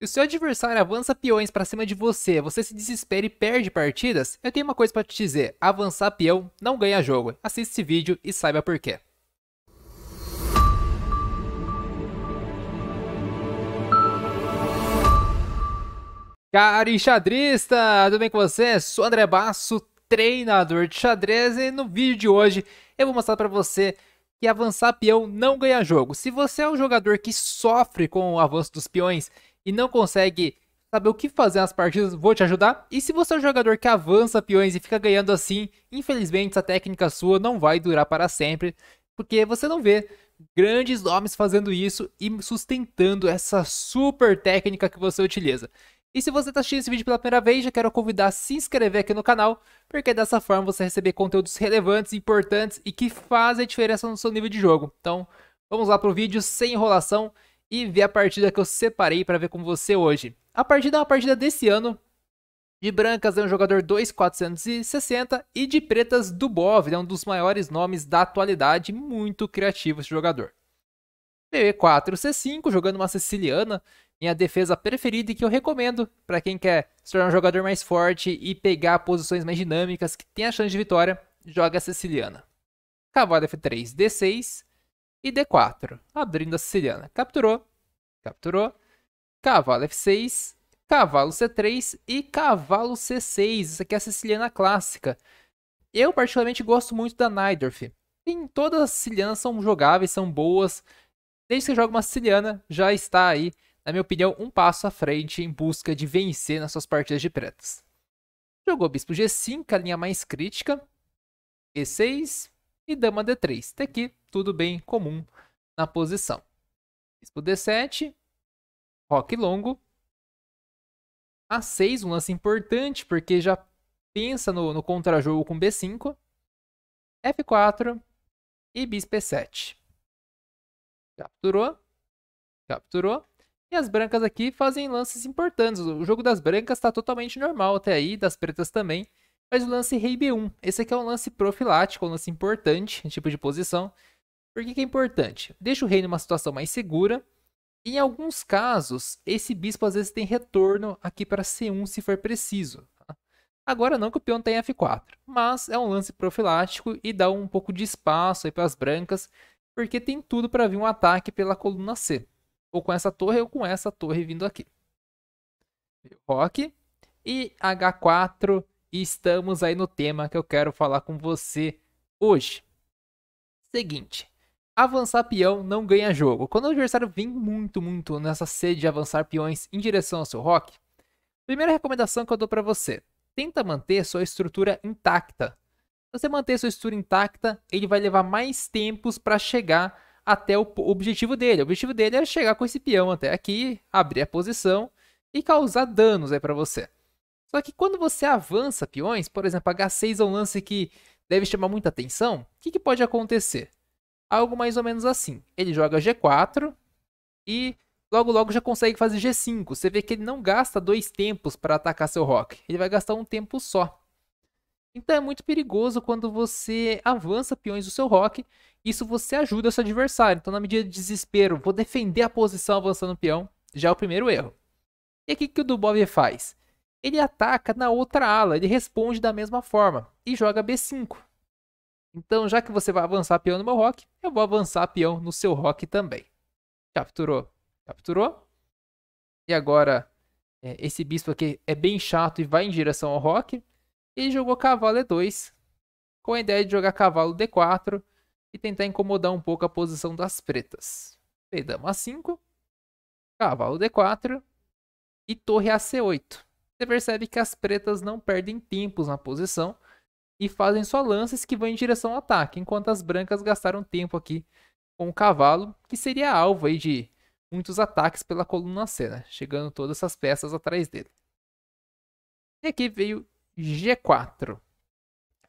Se o seu adversário avança peões para cima de você, você se desespera e perde partidas, eu tenho uma coisa para te dizer: avançar peão não ganha jogo. Assista esse vídeo e saiba por quê. Caro enxadrista, tudo bem com você? Sou André Basso, treinador de xadrez, e no vídeo de hoje eu vou mostrar para você que avançar peão não ganha jogo. Se você é um jogador que sofre com o avanço dos peões e não consegue saber o que fazer nas partidas, vou te ajudar. E se você é um jogador que avança peões e fica ganhando assim, infelizmente essa técnica sua não vai durar para sempre, porque você não vê grandes nomes fazendo isso e sustentando essa super técnica que você utiliza. E se você está assistindo esse vídeo pela primeira vez, já quero convidar a se inscrever aqui no canal, porque dessa forma você receber conteúdos relevantes, importantes e que fazem a diferença no seu nível de jogo. Então, vamos lá para o vídeo sem enrolação e ver a partida que eu separei para ver com você hoje. A partida é uma partida desse ano. De brancas é um jogador 2,460 e de pretas Dubov, é um dos maiores nomes da atualidade, muito criativo esse jogador. PV4 C5, jogando uma siciliana, minha defesa preferida e que eu recomendo para quem quer se tornar um jogador mais forte e pegar posições mais dinâmicas que tem a chance de vitória, joga a siciliana. Cavalo F3 D6, e D4, abrindo a siciliana. Capturou, capturou, cavalo F6, cavalo C3 e cavalo C6. Isso aqui é a siciliana clássica. Eu particularmente gosto muito da Neidorf. em todas as sicilianas são jogáveis, são boas. Desde que você joga uma siciliana, já está aí, na minha opinião, um passo à frente em busca de vencer nas suas partidas de pretas. Jogou bispo G5, a linha mais crítica. E6, e dama D3. Até aqui, tudo bem comum na posição. Bispo D7, roque longo. A6, um lance importante, porque já pensa no, no contra-jogo com B5. F4 e bispo E7. Capturou. Capturou. E as brancas aqui fazem lances importantes. O jogo das brancas está totalmente normal até aí, das pretas também. Mas o lance rei b1, esse aqui é um lance profilático, um lance importante, tipo de posição. Por que, que é importante? Deixa o rei numa situação mais segura. Em alguns casos, esse bispo às vezes tem retorno aqui para c1 se for preciso. Tá? Agora não que o peão tenha f4, mas é um lance profilático e dá um pouco de espaço aí para as brancas, porque tem tudo para vir um ataque pela coluna C. Ou com essa torre ou com essa torre vindo aqui. Roque. E h4 e estamos aí no tema que eu quero falar com você hoje. Seguinte, avançar peão não ganha jogo. Quando o adversário vem muito, muito nessa sede de avançar peões em direção ao seu rock, primeira recomendação que eu dou para você, tenta manter sua estrutura intacta. Se você manter sua estrutura intacta, ele vai levar mais tempos para chegar até o objetivo dele. O objetivo dele é chegar com esse peão até aqui, abrir a posição e causar danos aí para você. Só que quando você avança peões, por exemplo, H6 é um lance que deve chamar muita atenção, o que, que pode acontecer? Algo mais ou menos assim. Ele joga G4 e logo logo já consegue fazer G5. Você vê que ele não gasta dois tempos para atacar seu rock. Ele vai gastar um tempo só. Então é muito perigoso quando você avança peões do seu rock. Isso você ajuda seu adversário. Então, na medida de desespero, vou defender a posição avançando o peão. Já é o primeiro erro. E o que o Dubov faz? ele ataca na outra ala, ele responde da mesma forma e joga B5. Então, já que você vai avançar peão no meu rock, eu vou avançar peão no seu rock também. Capturou. Capturou. E agora, é, esse bispo aqui é bem chato e vai em direção ao rock. Ele jogou cavalo E2, com a ideia de jogar cavalo D4 e tentar incomodar um pouco a posição das pretas. Rei dama A5, cavalo D4 e torre A C8. Você percebe que as pretas não perdem tempos na posição e fazem só lances que vão em direção ao ataque, enquanto as brancas gastaram tempo aqui com o cavalo, que seria alvo aí de muitos ataques pela coluna cena, né? chegando todas essas peças atrás dele. E aqui veio G4.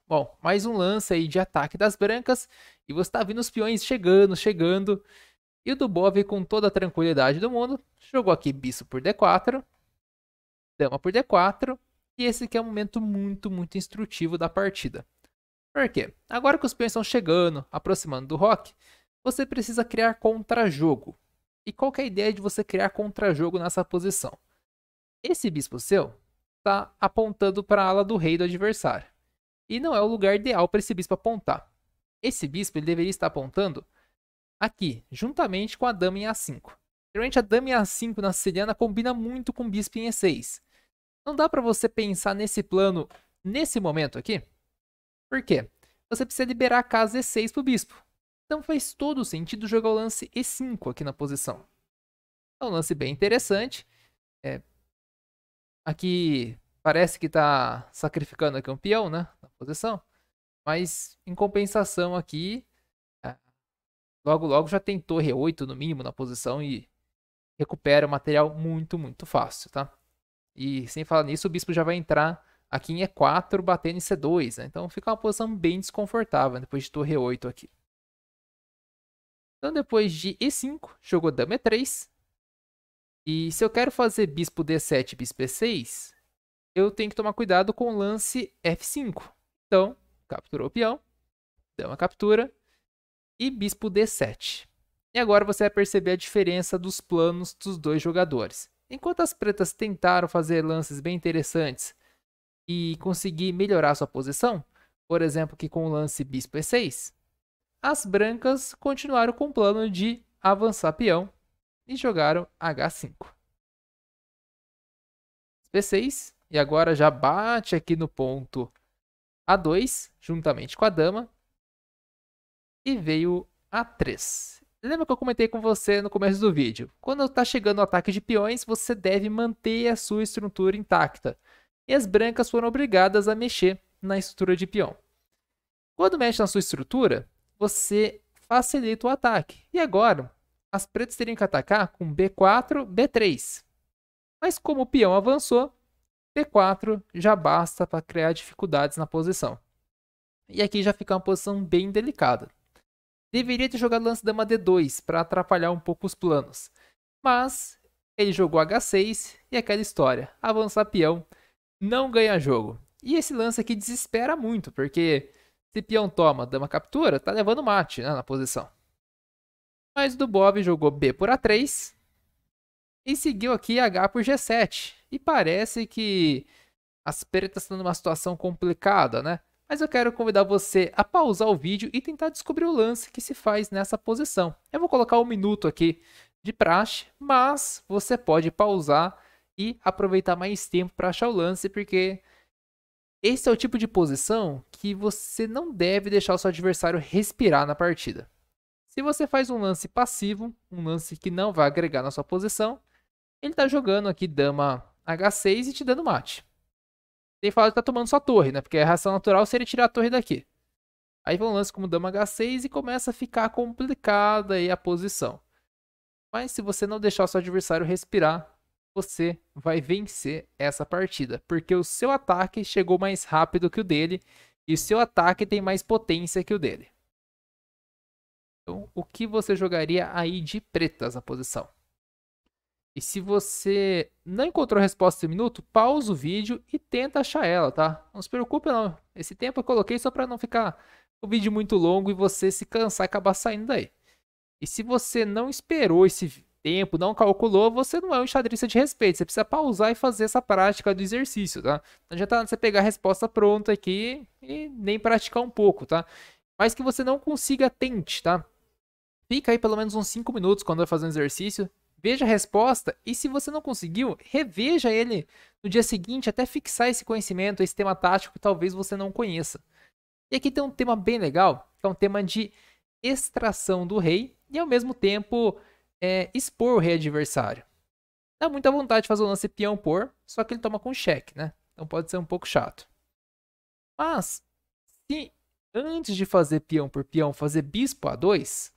Bom, mais um lance aí de ataque das brancas. E você está vendo os peões chegando, chegando. E o Dubov, com toda a tranquilidade do mundo, jogou aqui bispo por D4 dama por d4. E esse aqui é um momento muito, muito instrutivo da partida. Por quê? Agora que os peões estão chegando, aproximando do rock, você precisa criar contra-jogo. E qual é a ideia de você criar contra-jogo nessa posição? Esse bispo seu está apontando para a ala do rei do adversário. E não é o lugar ideal para esse bispo apontar. Esse bispo ele deveria estar apontando aqui, juntamente com a dama em A5. Geralmente a dama em A5 na siciliana combina muito com o bispo em E6. Não dá para você pensar nesse plano nesse momento aqui? Por quê? Você precisa liberar a casa E6 para o bispo. Então faz todo sentido jogar o lance E5 aqui na posição. É um lance bem interessante. É... Aqui parece que está sacrificando aqui um peão, né? Na posição. Mas em compensação aqui, é, logo logo já tem torre 8 no mínimo na posição e recupera o material muito, muito fácil, tá? E sem falar nisso, o bispo já vai entrar aqui em E4, batendo em C2. Né? Então fica uma posição bem desconfortável né? depois de torre 8 aqui. Então depois de E5, jogou dama E3. E se eu quero fazer bispo D7, bispo E6, eu tenho que tomar cuidado com o lance F5. Então, capturou o peão, dama captura e bispo D7. E agora você vai perceber a diferença dos planos dos dois jogadores. Enquanto as pretas tentaram fazer lances bem interessantes e conseguir melhorar sua posição, por exemplo, que com o lance bispo e6, as brancas continuaram com o plano de avançar peão e jogaram h5. b6 e agora já bate aqui no ponto a2 juntamente com a dama e veio a3. Lembra que eu comentei com você no começo do vídeo? Quando está chegando o ataque de peões, você deve manter a sua estrutura intacta. E as brancas foram obrigadas a mexer na estrutura de peão. Quando mexe na sua estrutura, você facilita o ataque. E agora, as pretas teriam que atacar com B4, B3. Mas como o peão avançou, B4 já basta para criar dificuldades na posição. E aqui já fica uma posição bem delicada. Deveria ter jogado lance-dama D2 para atrapalhar um pouco os planos. Mas ele jogou H6 e aquela história, avançar peão, não ganha jogo. E esse lance aqui desespera muito, porque se peão toma, dama captura, tá levando mate né, na posição. Mas do Bob jogou B por A3 e seguiu aqui H por G7. E parece que as pretas estão numa situação complicada, né? mas eu quero convidar você a pausar o vídeo e tentar descobrir o lance que se faz nessa posição. Eu vou colocar um minuto aqui de praxe, mas você pode pausar e aproveitar mais tempo para achar o lance, porque esse é o tipo de posição que você não deve deixar o seu adversário respirar na partida. Se você faz um lance passivo, um lance que não vai agregar na sua posição, ele está jogando aqui dama H6 e te dando mate. Tem falado que tá tomando só torre, né? Porque a reação natural seria tirar a torre daqui. Aí vão um lance como dama H6 e começa a ficar complicada aí a posição. Mas se você não deixar o seu adversário respirar, você vai vencer essa partida. Porque o seu ataque chegou mais rápido que o dele e o seu ataque tem mais potência que o dele. Então, o que você jogaria aí de pretas na posição? E se você não encontrou a resposta em um minuto, pausa o vídeo e tenta achar ela, tá? Não se preocupe não. Esse tempo eu coloquei só para não ficar o vídeo muito longo e você se cansar e acabar saindo daí. E se você não esperou esse tempo, não calculou, você não é um xadrista de respeito. Você precisa pausar e fazer essa prática do exercício, tá? Não adianta você pegar a resposta pronta aqui e nem praticar um pouco, tá? Mas que você não consiga, tente, tá? Fica aí pelo menos uns 5 minutos quando vai fazer um exercício veja a resposta e se você não conseguiu, reveja ele no dia seguinte até fixar esse conhecimento, esse tema tático que talvez você não conheça. E aqui tem um tema bem legal, que é um tema de extração do rei e ao mesmo tempo é, expor o rei adversário. Dá muita vontade de fazer o lance peão por, só que ele toma com cheque, né? Então pode ser um pouco chato. Mas, se antes de fazer peão por peão, fazer bispo a 2,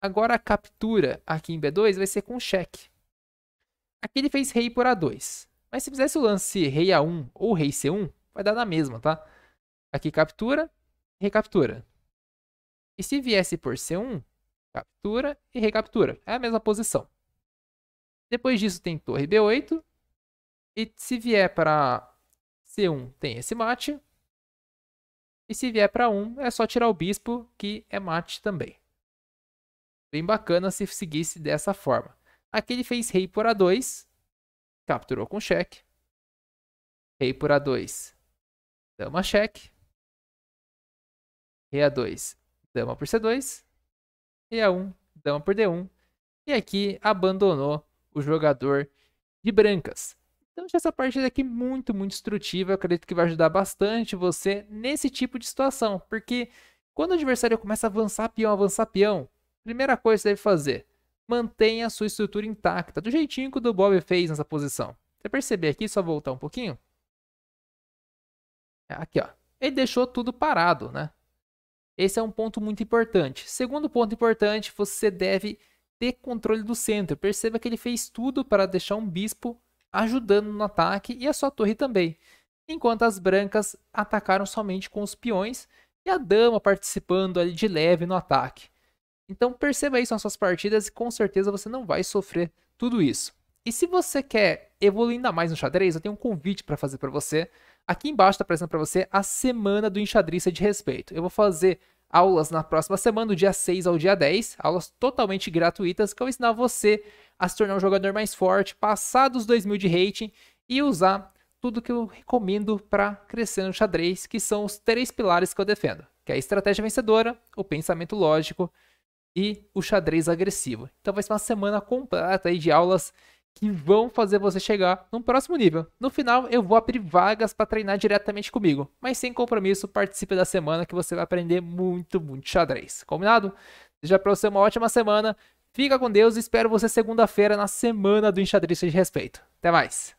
Agora a captura aqui em B2 vai ser com cheque. Aqui ele fez rei por A2. Mas se fizesse o lance rei A1 ou rei C1, vai dar na mesma, tá? Aqui captura, recaptura. E se viesse por C1, captura e recaptura. É a mesma posição. Depois disso tem torre B8. E se vier para C1, tem esse mate. E se vier para 1, é só tirar o bispo, que é mate também. Bem bacana se seguisse dessa forma. Aqui ele fez rei por a2, capturou com cheque. Rei por a2, dama cheque. Rei a2, dama por c2. Rei a1, dama por d1. E aqui abandonou o jogador de brancas. Então, essa partida aqui muito, muito instrutiva. Eu acredito que vai ajudar bastante você nesse tipo de situação. Porque quando o adversário começa a avançar peão, avançar peão, Primeira coisa que você deve fazer, mantenha a sua estrutura intacta, do jeitinho que o do Bob fez nessa posição. Você perceber aqui, só voltar um pouquinho. É, aqui, ó. Ele deixou tudo parado, né? Esse é um ponto muito importante. Segundo ponto importante, você deve ter controle do centro. Perceba que ele fez tudo para deixar um bispo ajudando no ataque e a sua torre também. Enquanto as brancas atacaram somente com os peões e a dama participando ali de leve no ataque. Então perceba isso nas suas partidas e com certeza você não vai sofrer tudo isso. E se você quer evoluir ainda mais no xadrez, eu tenho um convite para fazer para você. Aqui embaixo está aparecendo para você a semana do enxadrista de respeito. Eu vou fazer aulas na próxima semana, do dia 6 ao dia 10, aulas totalmente gratuitas que eu vou ensinar você a se tornar um jogador mais forte, passar dos mil de rating e usar tudo que eu recomendo para crescer no xadrez, que são os três pilares que eu defendo, que é a estratégia vencedora, o pensamento lógico e o xadrez agressivo. Então vai ser uma semana completa aí de aulas que vão fazer você chegar no próximo nível. No final, eu vou abrir vagas para treinar diretamente comigo, mas sem compromisso, participe da semana que você vai aprender muito, muito xadrez. Combinado? Desejo para você uma ótima semana. Fica com Deus e espero você segunda-feira na semana do Enxadrista de Respeito. Até mais!